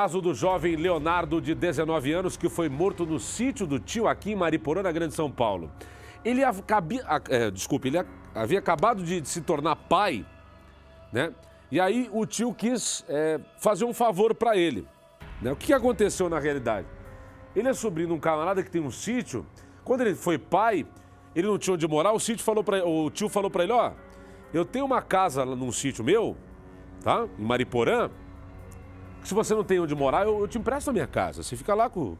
Caso do jovem Leonardo, de 19 anos, que foi morto no sítio do tio aqui em Mariporã, na Grande São Paulo. Ele, acabi... É, desculpa, ele havia acabado de se tornar pai, né? E aí o tio quis é, fazer um favor para ele. Né? O que aconteceu na realidade? Ele é sobrinho de um camarada que tem um sítio. Quando ele foi pai, ele não tinha onde morar. O, sítio falou para o tio falou para ele: Ó, eu tenho uma casa num sítio meu, tá? Em Mariporã se você não tem onde morar, eu, eu te empresto a minha casa. Você fica lá com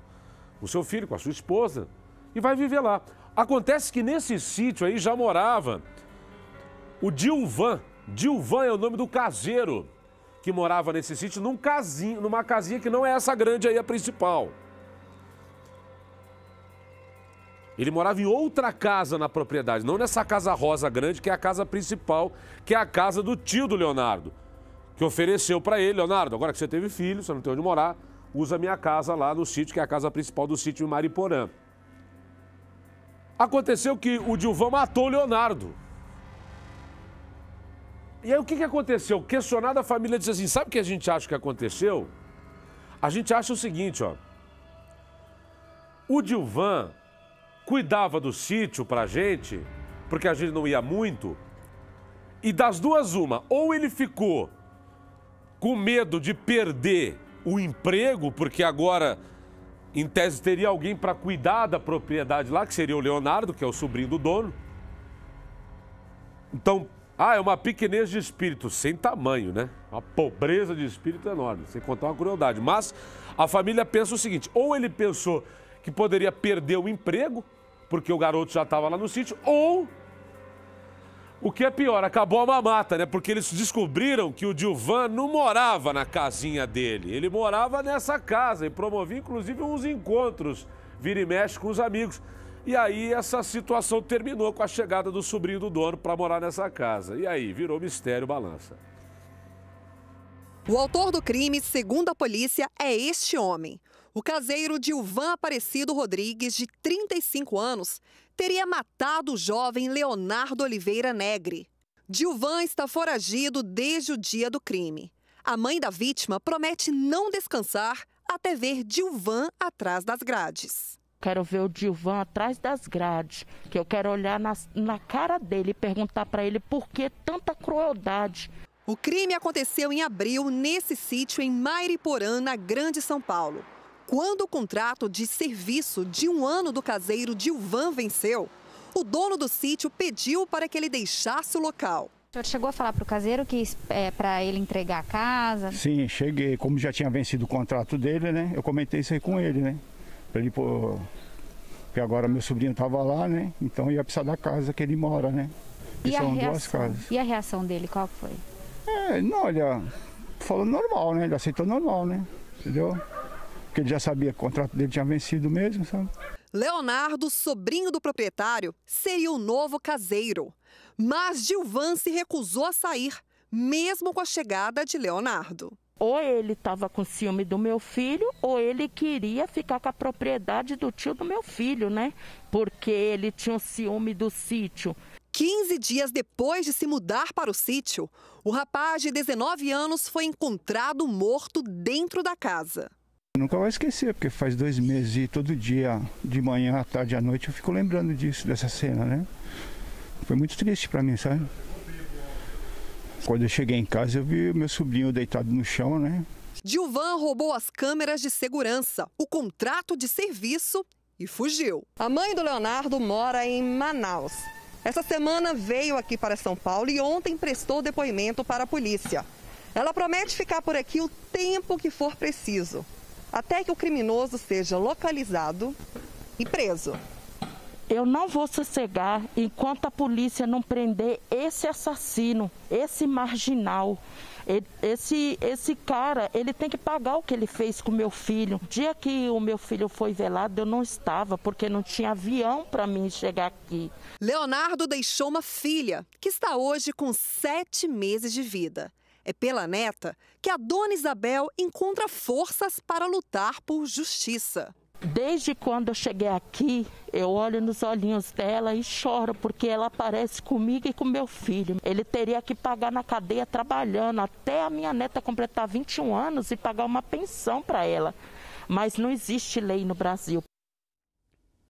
o seu filho, com a sua esposa e vai viver lá. Acontece que nesse sítio aí já morava o Dilvan. Dilvan é o nome do caseiro que morava nesse sítio, num casinho, numa casinha que não é essa grande aí, a principal. Ele morava em outra casa na propriedade, não nessa casa rosa grande, que é a casa principal, que é a casa do tio do Leonardo que ofereceu para ele, Leonardo, agora que você teve filho, você não tem onde morar, usa minha casa lá no sítio, que é a casa principal do sítio Mariporã. Aconteceu que o Dilvan matou o Leonardo. E aí o que, que aconteceu? Questionado, a família disse assim, sabe o que a gente acha que aconteceu? A gente acha o seguinte, ó. O Dilvan cuidava do sítio pra gente, porque a gente não ia muito, e das duas uma, ou ele ficou com medo de perder o emprego, porque agora, em tese, teria alguém para cuidar da propriedade lá, que seria o Leonardo, que é o sobrinho do dono. Então, ah, é uma pequenez de espírito, sem tamanho, né? Uma pobreza de espírito enorme, sem contar uma crueldade. Mas a família pensa o seguinte: ou ele pensou que poderia perder o emprego, porque o garoto já estava lá no sítio, ou o que é pior, acabou a mamata, né? Porque eles descobriram que o Dilvan não morava na casinha dele. Ele morava nessa casa e promovia, inclusive, uns encontros, vira e mexe com os amigos. E aí essa situação terminou com a chegada do sobrinho do dono para morar nessa casa. E aí, virou mistério balança. O autor do crime, segundo a polícia, é este homem. O caseiro Dilvan Aparecido Rodrigues, de 35 anos, teria matado o jovem Leonardo Oliveira Negre. Dilvan está foragido desde o dia do crime. A mãe da vítima promete não descansar até ver Dilvan atrás das grades. Quero ver o Dilvan atrás das grades, que eu quero olhar na, na cara dele e perguntar para ele por que tanta crueldade. O crime aconteceu em abril, nesse sítio em Mairiporã, na Grande São Paulo. Quando o contrato de serviço de um ano do caseiro Dilvan venceu, o dono do sítio pediu para que ele deixasse o local. O senhor chegou a falar para o caseiro que é para ele entregar a casa? Sim, cheguei. Como já tinha vencido o contrato dele, né? Eu comentei isso aí com ele, né? Para ele Porque agora meu sobrinho estava lá, né? Então ia precisar da casa que ele mora, né? E, e são reação? duas casas. E a reação dele, qual foi? É, não, olha, falou normal, né? Ele aceitou normal, né? Entendeu? porque ele já sabia que o contrato dele tinha vencido mesmo, sabe? Leonardo, sobrinho do proprietário, seria o novo caseiro. Mas Gilvan se recusou a sair, mesmo com a chegada de Leonardo. Ou ele estava com ciúme do meu filho, ou ele queria ficar com a propriedade do tio do meu filho, né? Porque ele tinha um ciúme do sítio. 15 dias depois de se mudar para o sítio, o rapaz de 19 anos foi encontrado morto dentro da casa. Nunca vai esquecer, porque faz dois meses e todo dia, de manhã, à tarde, à noite, eu fico lembrando disso, dessa cena, né? Foi muito triste para mim, sabe? Quando eu cheguei em casa, eu vi meu sobrinho deitado no chão, né? Gilvan roubou as câmeras de segurança, o contrato de serviço e fugiu. A mãe do Leonardo mora em Manaus. Essa semana veio aqui para São Paulo e ontem prestou depoimento para a polícia. Ela promete ficar por aqui o tempo que for preciso até que o criminoso seja localizado e preso. Eu não vou sossegar enquanto a polícia não prender esse assassino, esse marginal. Esse, esse cara, ele tem que pagar o que ele fez com o meu filho. O dia que o meu filho foi velado, eu não estava, porque não tinha avião para mim chegar aqui. Leonardo deixou uma filha, que está hoje com sete meses de vida. É pela neta que a dona Isabel encontra forças para lutar por justiça. Desde quando eu cheguei aqui, eu olho nos olhinhos dela e choro, porque ela aparece comigo e com meu filho. Ele teria que pagar na cadeia trabalhando até a minha neta completar 21 anos e pagar uma pensão para ela. Mas não existe lei no Brasil.